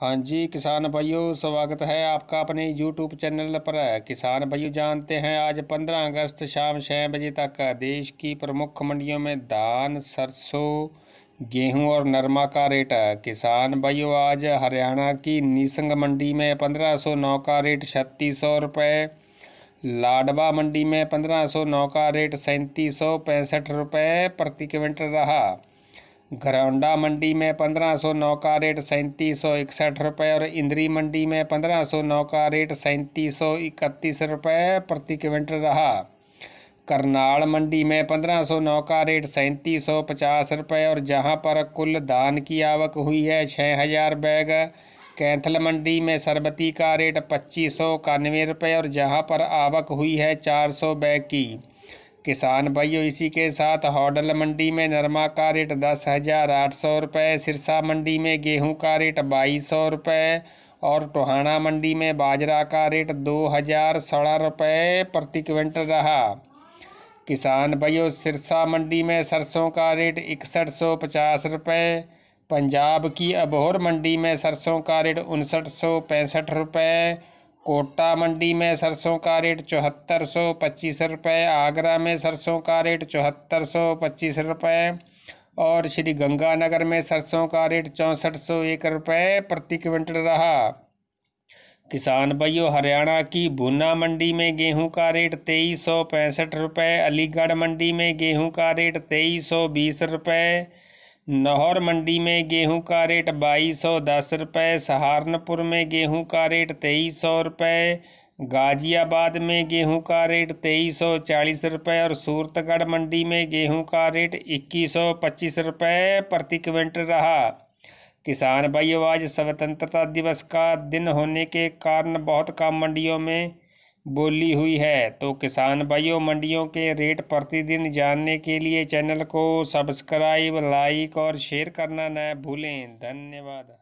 हाँ जी किसान भाइयों स्वागत है आपका अपने यूट्यूब चैनल पर किसान भाइयों जानते हैं आज 15 अगस्त शाम छः बजे तक देश की प्रमुख मंडियों में धान सरसों गेहूं और नरमा का रेट किसान भाइयों आज हरियाणा की निसंग मंडी में पंद्रह सौ नौ का रेट छत्तीस सौ रुपये लाडवा मंडी में पंद्रह सौ नौ का रेट सैंतीस सौ पैंसठ रुपये प्रति क्विंटल रहा घरौंडा मंडी में पंद्रह सौ नौ का रेट सैंतीस सौ इकसठ रुपये और इंद्री मंडी में पंद्रह सौ नौ का रेट सैंतीस सौ इकतीस रुपये प्रति क्विंटल रहा करनाल मंडी में पंद्रह सौ नौ का रेट सैंतीस सौ पचास रुपये और जहां पर कुल धान की आवक हुई है छः हज़ार बैग कैंथल मंडी में सरबती का रेट पच्चीस सौ इक्यानवे रुपये और जहां पर आवक हुई है चार सौ बैग की किसान भाइयों इसी के साथ हॉडल मंडी में नरमा का रेट दस हज़ार आठ सौ रुपये सिरसा मंडी में गेहूं का रेट बाईस सौ रुपये और टोहाना मंडी में बाजरा का रेट दो हज़ार सोलह रुपये प्रति क्विंटल रहा किसान भाइयों सिरसा मंडी में सरसों का रेट इकसठ सौ पचास रुपये पंजाब की अबोहर मंडी में सरसों का रेट उनसठ सौ पैंसठ रुपये कोटा मंडी में सरसों का रेट चौहत्तर सौ पच्चीस रुपये आगरा में सरसों का रेट चौहत्तर सौ पच्चीस रुपये और श्री गंगानगर में सरसों का रेट चौंसठ सौ एक रुपये प्रति क्विंटल रहा किसान भाइयों हरियाणा की भूना मंडी में गेहूं का रेट तेईस सौ पैंसठ रुपये अलीगढ़ मंडी में गेहूं का रेट तेईस सौ बीस रुपये नाहौर मंडी में गेहूं का रेट बाईस सौ दस रुपये सहारनपुर में गेहूं का रेट तेईस सौ रुपये गाजियाबाद में गेहूं का रेट तेईस सौ चालीस रुपये और सूरतगढ़ मंडी में गेहूं का रेट इक्कीस सौ पच्चीस रुपये प्रति क्विंटल रहा किसान भाइयों आज स्वतंत्रता दिवस का दिन होने के कारण बहुत कम मंडियों में बोली हुई है तो किसान भाइयों मंडियों के रेट प्रतिदिन जानने के लिए चैनल को सब्सक्राइब लाइक और शेयर करना न भूलें धन्यवाद